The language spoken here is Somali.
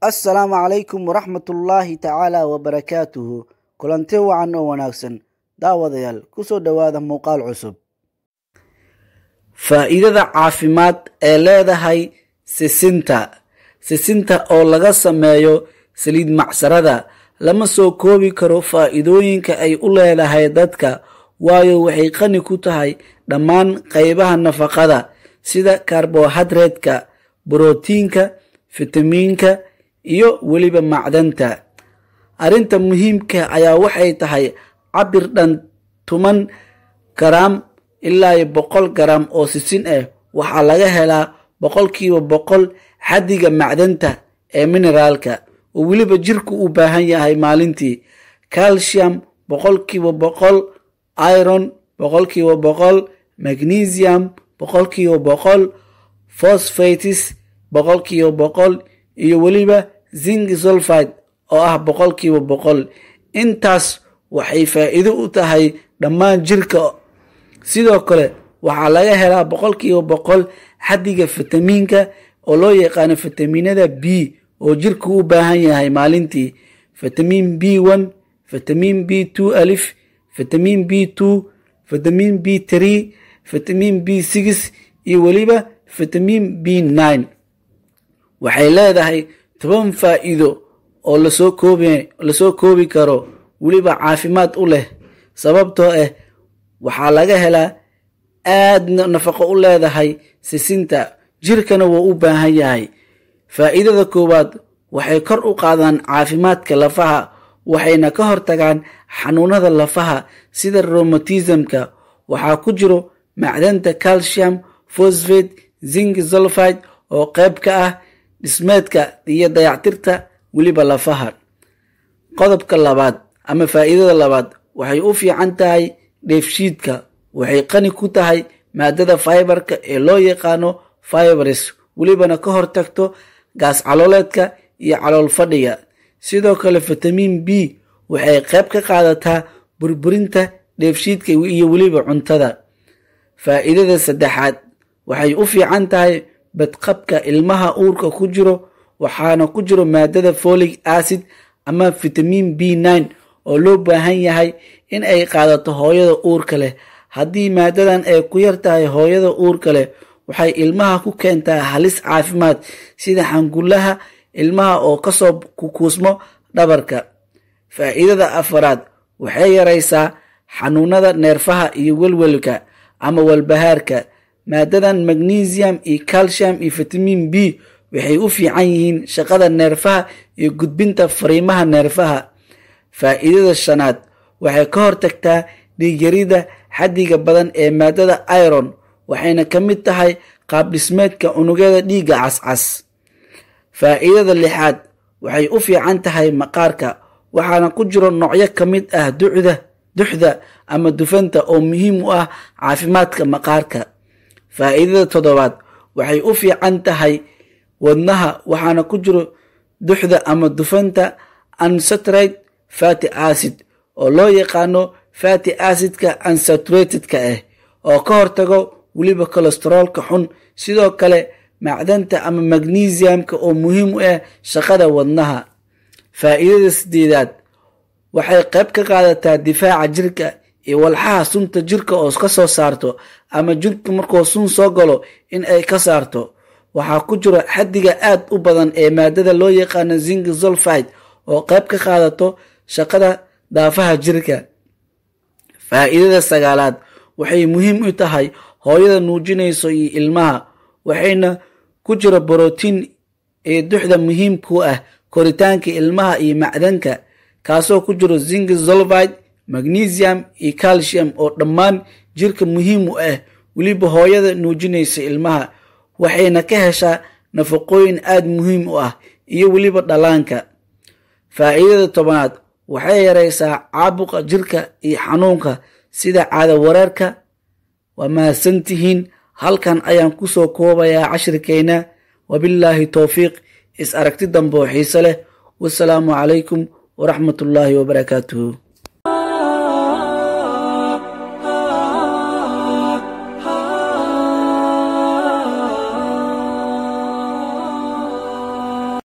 assalaamu calaykum waraxmatullaahi tacaala wabarakaatuhu kulanti wacan oo wanaagsan daawadayaal ku soo dhowaada muuqaal cusub faa'iidada caafimaad ee leedahay sisinta sisinta oo laga sameeyo saliid macsarada lama soo koobi karo faa'iidooyinka ay u leedahay dadka waayo waxay qani ku tahay dhammaan qaybaha nafaqada sida karbohadreedka brotiinka fitamiinka iyo weliba macdanta arrinta muhiimka ah ayaa waxay tahay cabir dhan tuman garaam ilaa iyo boqol garaam oo sisin ah waxaa laga helaa boqolkiiba boqol xaddiga macdanta ee mineraalka oo weliba jirku u baahan yahay maalintii calcium boqolkiiba boqol iron boqolkiiba boqol magnesium boqolkiiba boqol phosfatis boqolkiiba boqol iyo weliba zing solfide oo ah boqolkiiba boqol intaas waxay faa'iido u tahay dhammaan jirka sidoo kale waxaa laga helaa boqolkiiba boqol xaddiga fitamiinka oo loo yaqaano fitaminada b oo jirka u baahan yahay maalintii fitamin b n fitamin b t alif fitamin b t fitamin b tr fitamin b six iyo weliba fitamin b nine waxay leedahay toban faa'iido oo lasoo koobi lasoo koobi karo weliba caafimaad u leh sababtoo ah waxaa laga helaa aad nafaqo u leedahay sisinta jirkana wuu u baahan yahay faa'iidada koowaad waxay kor u qaadaan caafimaadka lafaha waxayna ka hortagaan xanuunada lafaha sida romatismka waxaa ku jiro macdanta calcium phosphate zing solfide oo qayb ka ah dhismeedka iyo dayactirta weliba lafaha qodobka labaad ama faa'iidada labaad waxay u fiican tahay dheefshiidka waxay qani ku tahay maadada faibarka ee loo yaqaano fibres welibana ka hortagto gaas calooleedka iyo calool fadhiga sidoo kale fitamiin b waxay qayb ka qaadataa burburinta dheefshiidka iyo weliba cuntada faa'iidada saddexaad waxay u fiican tahay badqabka ilmaha uurka ku jiro waxaana ku jiro maadada folig acid ama vitamin b nine oo loo baahan yahay in ay qaadato hooyada uurka leh haddii maadadan ay ku yar tahay hooyada uurka leh waxay ilmaha ku keentaa halis caafimaad sida xangullaha ilmaha oo ka soo kukuusmo dhabarka faa'iidada afaraad waxay yaraysaa xanuunada neerfaha iyo welwelka ama walbahaarka maadadan magnesium iyo calcium iyo vitamin b waxay u fiican yihiin shaqada neerfaha iyo gudbinta fariimaha neerfaha faa'iidada shanaad waxay ka hortagtaa dhiigyarida xaddiga badan ee maadada iron waxayna ka mid tahay qaabdhismeedka unugyada dhiigga cascas faa'iidada lixaad waxay u fiican tahay maqaarka waxaana ku jiro noocyo ka mid ah ducda duxda ama dufanta oo muhiim u ah caafimaadka maqaarka faa'iidada toddobaad waxay u fiican tahay wadnaha waxaana ku jiro duxda ama dufanta unsaturate fati acid oo loo yaqaano fati acidka unsaturatedka ah oo ka hortago weliba kolesteroolka xun sidoo kale macdanta ama magnesiamka oo muhiim u ah shaqada wadnaha faa'iidada sideedaad waxay qayb ka qaadataa difaaca jirka walxaha sunta jirka oo ka soo saarto ama jirka markuu sun soo galo in ay ka saarto waxaa ku jira xaddiga aad u badan ee maadada loo yaqaano zing solfide oo qayb ka qaadato shaqada daafaha jirka faa'iidada sagaalaad waxay muhiim u tahay hooyada nuujinayso iyo ilmaha waxayna ku jira borotiin ee duxda muhiimku ah koritaanka ilmaha iyo macdanka kaasoo ku jiro zing solvide magnesium iyo calcium oo dhammaan jirka muhiim u ah weliba hooyada nuujinaysa ilmaha waxayna ka heshaa nafaqooyin aada muhiim u ah iyo weliba dhallaanka faa'iidada tobanaad waxay yareysaa caabuqa jirka iyo xanuunka sida caado wareerka waa mahadsan tihiin halkan ayaan ku soo koobayaa cashirkeenna wabillaahi towfiiq is aragti dambe oo xiise leh wasalaamu calaykum waraxmatullaahi wabarakaatuhu